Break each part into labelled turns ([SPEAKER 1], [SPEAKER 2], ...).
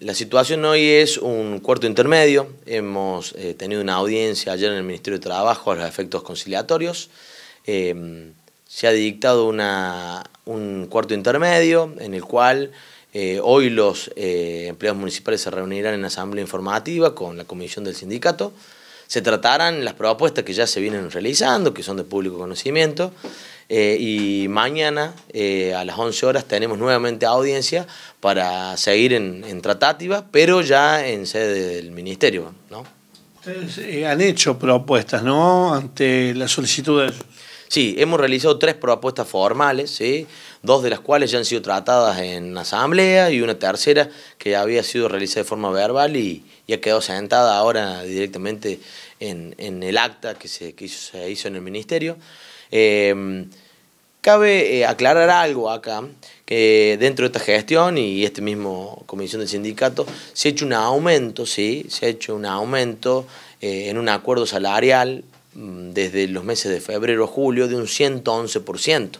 [SPEAKER 1] La situación hoy es un cuarto intermedio. Hemos eh, tenido una audiencia ayer en el Ministerio de Trabajo a los efectos conciliatorios. Em, se ha dictado una, un cuarto intermedio en el cual eh, hoy los eh, empleados municipales se reunirán en asamblea informativa con la comisión del sindicato. Se tratarán las propuestas que ya se vienen realizando, que son de público conocimiento. Eh, y mañana eh, a las 11 horas tenemos nuevamente audiencia para seguir en, Tratativa, pero ya en sede del Ministerio. ¿no? Ustedes eh, han hecho propuestas, ¿no?, ante la solicitud de Sí, hemos realizado tres propuestas formales, ¿sí? dos de las cuales ya han sido tratadas en asamblea y una tercera que había sido realizada de forma verbal y, ya ha quedado sentada ahora directamente en, el acta que, se, hizo, se hizo en el ministerio. Em, cabe eh, aclarar algo acá, que dentro de esta gestión y este mismo comisión de sindicato, se ha hecho un aumento, sí, se ha hecho un aumento eh, en un acuerdo salarial mm, desde los meses de febrero a julio de un 111%.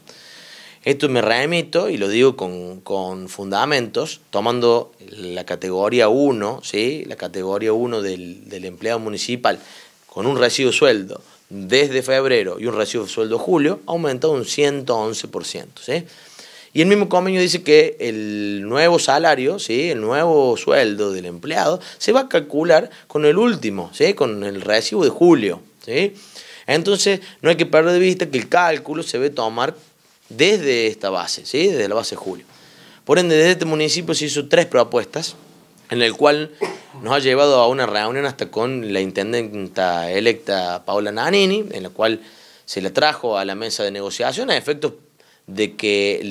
[SPEAKER 1] Esto me remito, y lo digo con, fundamentos, tomando la categoría 1, ¿sí? la categoría 1 del, del empleado municipal con un recibo de sueldo desde febrero y un recibo de sueldo julio, ha aumentado un 111%. ¿sí? Y el mismo convenio dice que el nuevo salario, ¿sí? el nuevo sueldo del empleado, se va a calcular con el último, ¿sí? con el recibo de julio. ¿sí? Entonces, no hay que perder de vista que el cálculo se ve tomar desde esta base, ¿sí? desde la base de julio. Por ende, desde este municipio se hizo tres propuestas en el cual nos ha llevado a una reunión hasta con la intendenta electa Paola Nanini, en la cual se la trajo a la mesa de negociación a efectos de que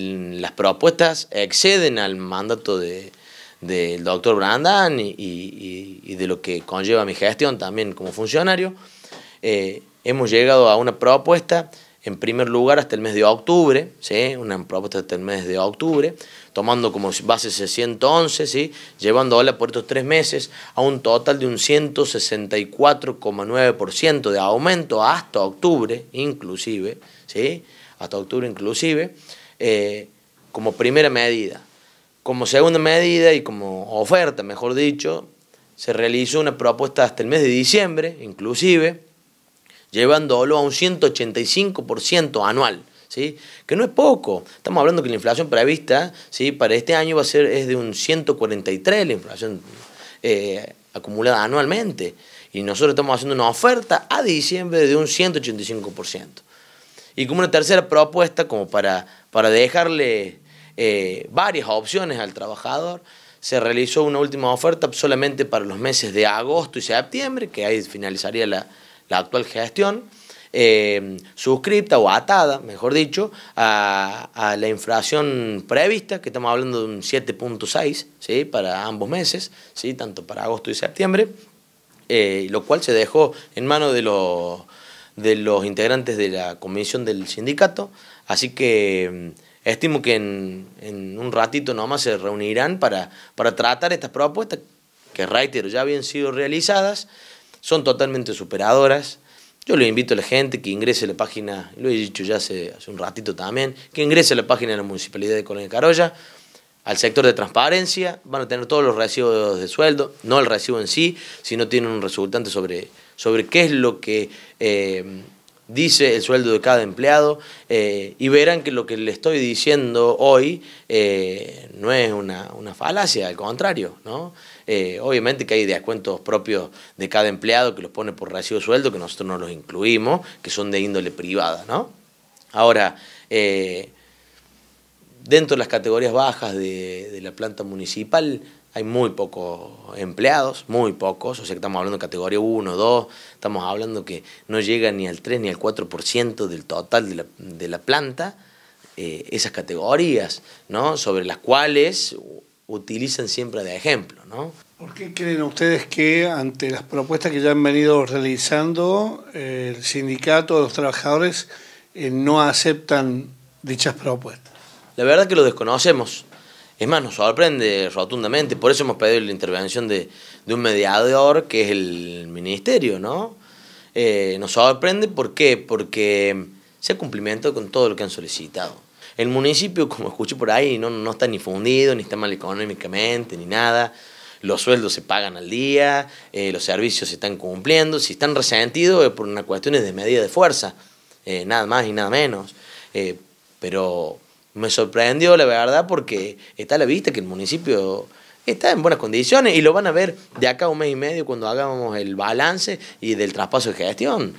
[SPEAKER 1] las propuestas exceden al mandato del doctor Brandan y, de lo que conlleva mi gestión también como funcionario. Eh, hemos llegado a una propuesta en primer lugar hasta el mes de octubre, ¿sí? una propuesta hasta el mes de octubre, tomando como base ese 111, ¿sí? llevándola por estos tres meses a un total de un 164,9% de aumento hasta octubre inclusive, ¿sí? hasta octubre inclusive, eh, como primera medida. Como segunda medida y como oferta, mejor dicho, se realizó una propuesta hasta el mes de diciembre inclusive, llevándolo a un 185% anual. ¿Sí? que no es poco. Estamos hablando que la inflación prevista ¿sí? para este año va a ser es de un 143 la inflación eh, acumulada anualmente. Y nosotros estamos haciendo una oferta a diciembre de un 185%. Y como una tercera propuesta, como para, para dejarle eh, varias opciones al trabajador, se realizó una última oferta solamente para los meses de agosto y septiembre, que ahí finalizaría la, la actual gestión, eh, suscripta o atada, mejor dicho, a, la inflación prevista, que estamos hablando de un 7.6 ¿sí? para ambos meses, ¿sí? tanto para agosto y septiembre, eh, lo cual se dejó en manos de los, de los integrantes de la comisión del sindicato, así que mm, estimo que en, un ratito nomás se reunirán para, para tratar estas propuestas que, reitero, ya habían sido realizadas son totalmente superadoras. Yo le invito a la gente que ingrese a la página, lo he dicho ya hace, hace un ratito también, que ingrese a la página de la Municipalidad de Colonia Carolla, al sector de transparencia, van a tener todos los recibos de sueldo, no el recibo en sí, sino tienen un resultante sobre, sobre qué es lo que... Eh, dice el sueldo de cada empleado eh, y verán que lo que le estoy diciendo hoy eh, no es una, falacia, al contrario, ¿no? Eh, obviamente que hay descuentos propios de cada empleado que los pone por recibo de sueldo, que nosotros no los incluimos, que son de índole privada, ¿no? Ahora, dentro de las categorías bajas de la planta municipal, hay muy pocos empleados, muy pocos, o sea que estamos hablando de categoría 1, 2, estamos hablando que no llega ni al 3 ni al 4% del total de la, planta, eh, esas categorías, ¿no? Sobre las cuales utilizan siempre de ejemplo, ¿no? ¿Por qué creen ustedes que ante las propuestas que ya han venido realizando eh, el sindicato, los trabajadores, eh, no aceptan dichas propuestas? La verdad es que lo desconocemos. Es más, nos sorprende rotundamente, por eso hemos pedido la intervención de, un mediador que es el ministerio, ¿no? Eh, nos sorprende, ¿por qué? Porque se ha cumplimiento con todo lo que han solicitado. El municipio, como escucho por ahí, no, está ni fundido, ni está mal económicamente, ni nada. Los sueldos se pagan al día, eh, los servicios se están cumpliendo. Si están resentidos es por una cuestión de medida de fuerza, eh, nada más y nada menos. pero me sorprendió, la verdad, porque está a la vista que el municipio está en buenas condiciones y lo van a ver de acá a un mes y medio cuando hagamos el balance y del traspaso de gestión.